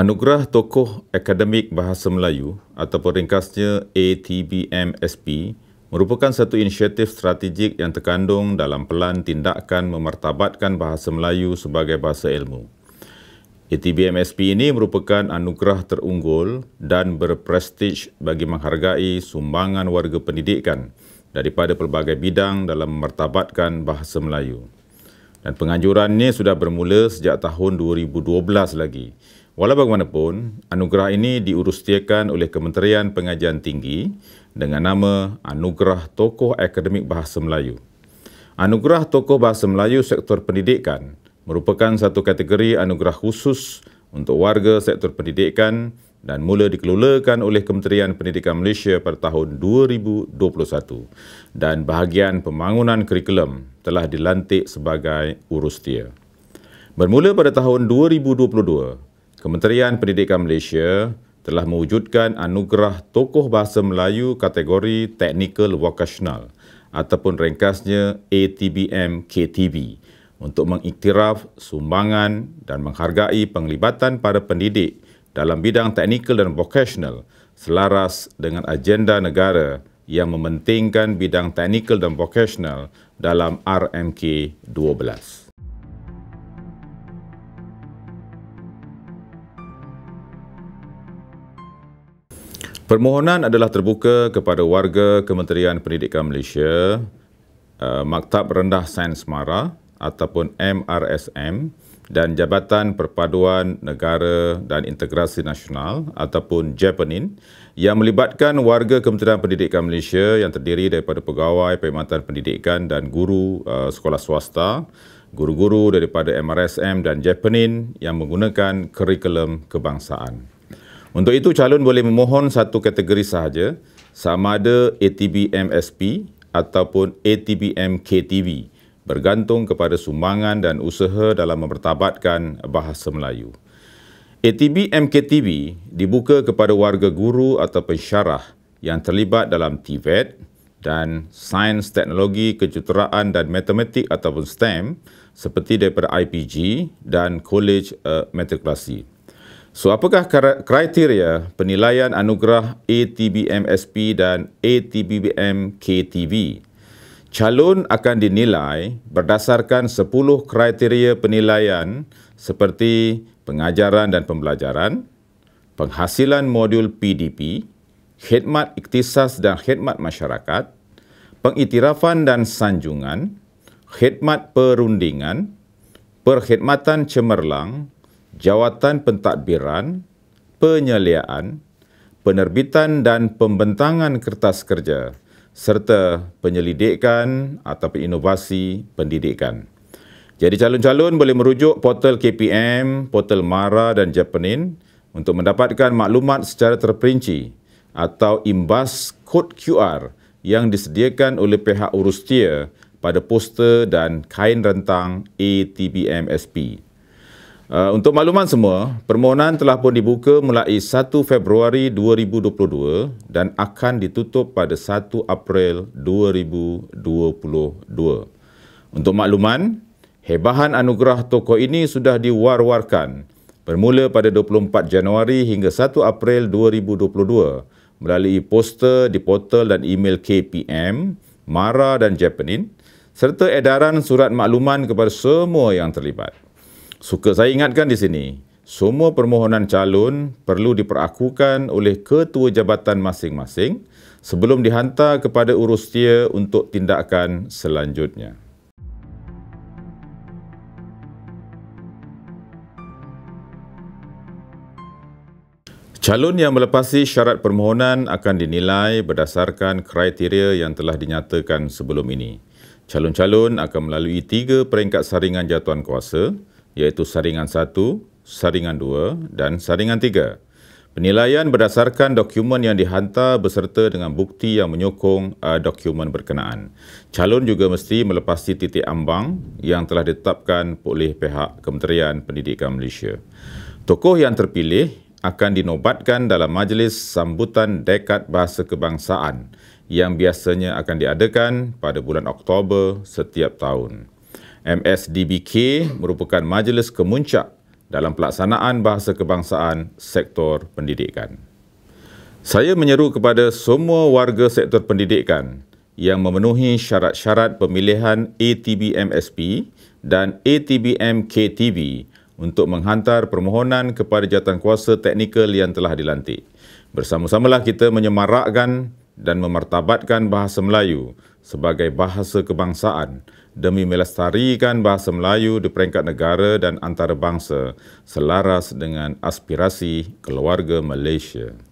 Anugerah Tokoh Akademik Bahasa Melayu atau ringkasnya ATBMSP merupakan satu inisiatif strategik yang terkandung dalam pelan tindakan memertabatkan bahasa Melayu sebagai bahasa ilmu. ATBMSP ini merupakan anugerah terunggul dan berprestij bagi menghargai sumbangan warga pendidikan daripada pelbagai bidang dalam memertabatkan bahasa Melayu. Dan penganjuran ini sudah bermula sejak tahun 2012 lagi Walau bagaimanapun, anugerah ini diurustiakan oleh Kementerian Pengajian Tinggi dengan nama Anugerah Tokoh Akademik Bahasa Melayu. Anugerah Tokoh Bahasa Melayu Sektor Pendidikan merupakan satu kategori anugerah khusus untuk warga sektor pendidikan dan mula dikelolakan oleh Kementerian Pendidikan Malaysia pada tahun 2021 dan bahagian pembangunan kurikulum telah dilantik sebagai urustia. Bermula pada tahun 2022, Kementerian Pendidikan Malaysia telah mewujudkan anugerah Tokoh Bahasa Melayu kategori Technical Vocational ataupun ringkasnya ATBM KTB untuk mengiktiraf sumbangan dan menghargai penglibatan para pendidik dalam bidang teknikal dan vokasional selaras dengan agenda negara yang mementingkan bidang teknikal dan vokasional dalam RMK 12. Permohonan adalah terbuka kepada warga Kementerian Pendidikan Malaysia, uh, Maktab Rendah Sains Mara ataupun MRSM dan Jabatan Perpaduan Negara dan Integrasi Nasional ataupun JAPANIN yang melibatkan warga Kementerian Pendidikan Malaysia yang terdiri daripada pegawai perkhidmatan pendidikan dan guru uh, sekolah swasta, guru-guru daripada MRSM dan JAPANIN yang menggunakan kurikulum kebangsaan. Untuk itu calon boleh memohon satu kategori sahaja sama ada ATB MSP ataupun ATB MKTV bergantung kepada sumbangan dan usaha dalam mempertabatkan bahasa Melayu. ATB MKTV dibuka kepada warga guru atau pensyarah yang terlibat dalam TVET e dan sains teknologi kejuruteraan dan matematik ataupun STEM seperti daripada IPG dan kolej uh, eh, matrikulasi. So apakah kriteria penilaian anugerah ATBMSP dan ATBBM KTV? Calon akan dinilai berdasarkan 10 kriteria penilaian seperti pengajaran dan pembelajaran, penghasilan modul PDP, khidmat iktisas dan khidmat masyarakat, pengiktirafan dan sanjungan, khidmat perundingan, perkhidmatan cemerlang jawatan pentadbiran, penyeliaan, penerbitan dan pembentangan kertas kerja serta penyelidikan atau inovasi pendidikan. Jadi calon-calon boleh merujuk portal KPM, portal MARA dan Japanin untuk mendapatkan maklumat secara terperinci atau imbas kod QR yang disediakan oleh pihak urus tia pada poster dan kain rentang ATBMSP. Uh, untuk makluman semua, permohonan telah pun dibuka mulai 1 Februari 2022 dan akan ditutup pada 1 April 2022. Untuk makluman, hebahan anugerah tokoh ini sudah diwar-warkan bermula pada 24 Januari hingga 1 April 2022 melalui poster di portal dan email KPM, MARA dan Japanin serta edaran surat makluman kepada semua yang terlibat. Suka saya ingatkan di sini, semua permohonan calon perlu diperakukan oleh ketua jabatan masing-masing sebelum dihantar kepada urus dia untuk tindakan selanjutnya. Calon yang melepasi syarat permohonan akan dinilai berdasarkan kriteria yang telah dinyatakan sebelum ini. Calon-calon akan melalui tiga peringkat saringan jatuan kuasa yaitu saringan 1, saringan 2 dan saringan 3. Penilaian berdasarkan dokumen yang dihantar beserta dengan bukti yang menyokong uh, dokumen berkenaan. Calon juga mesti melepasi titik ambang yang telah ditetapkan oleh pihak Kementerian Pendidikan Malaysia. Tokoh yang terpilih akan dinobatkan dalam majlis sambutan dekad bahasa kebangsaan yang biasanya akan diadakan pada bulan Oktober setiap tahun. MSDBK merupakan majlis kemuncak dalam pelaksanaan bahasa kebangsaan sektor pendidikan. Saya menyeru kepada semua warga sektor pendidikan yang memenuhi syarat-syarat pemilihan ATBMSP dan ATBMKTB untuk menghantar permohonan kepada kuasa teknikal yang telah dilantik. Bersama-samalah kita menyemarakkan dan memartabatkan bahasa Melayu sebagai bahasa kebangsaan demi melestarikan bahasa Melayu di peringkat negara dan antarabangsa selaras dengan aspirasi keluarga Malaysia.